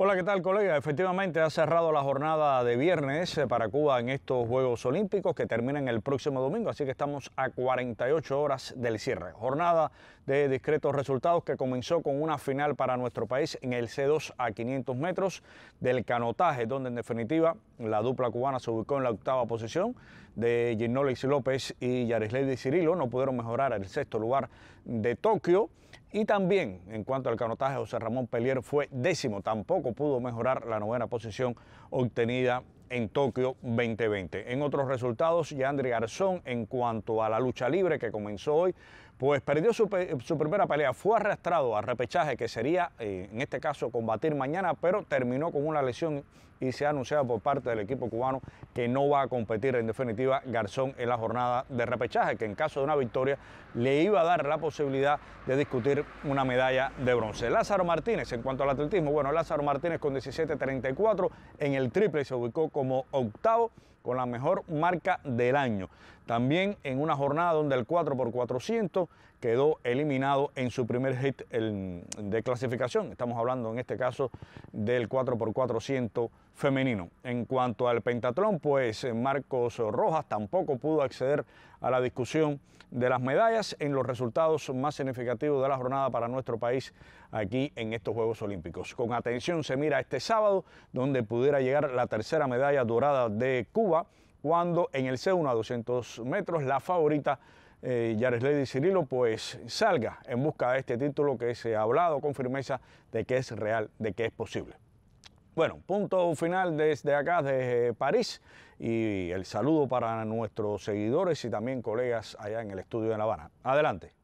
Hola, ¿qué tal colega? Efectivamente ha cerrado la jornada de viernes eh, para Cuba en estos Juegos Olímpicos que terminan el próximo domingo, así que estamos a 48 horas del cierre. Jornada de discretos resultados que comenzó con una final para nuestro país en el C2 a 500 metros del canotaje, donde en definitiva la dupla cubana se ubicó en la octava posición de Ginolex López y de Cirilo, no pudieron mejorar el sexto lugar de Tokio. Y también, en cuanto al canotaje, José Ramón Pelier fue décimo, tampoco pudo mejorar la novena posición obtenida en Tokio 2020. En otros resultados, Yandri Garzón, en cuanto a la lucha libre que comenzó hoy, pues perdió su, primera pelea, fue arrastrado a repechaje que sería, eh, en este caso, combatir mañana, pero terminó con una lesión y se ha anunciado por parte del equipo cubano que no va a competir en definitiva Garzón en la jornada de repechaje, que en caso de una victoria le iba a dar la posibilidad de discutir una medalla de bronce. Lázaro Martínez, en cuanto al atletismo, bueno, Lázaro Martínez con 17 en el triple se ubicó como octavo con la mejor marca del año. También en una jornada donde el 4x400 quedó eliminado en su primer hit mm, de clasificación. Estamos hablando en este caso del 4x400 femenino. En cuanto al pentatlón, pues eh, Marcos Rojas tampoco pudo acceder a la discusión de las medallas en los resultados más significativos de la jornada para nuestro país aquí en estos Juegos Olímpicos. Con atención se mira este sábado, donde pudiera llegar la tercera medalla dorada de Cuba cuando en el C1 a 200 metros la favorita eh, Yares Lady Cirilo pues salga en busca de este título que se ha hablado con firmeza de que es real, de que es posible. Bueno, punto final desde acá, desde París, y el saludo para nuestros seguidores y también colegas allá en el estudio de La Habana. Adelante.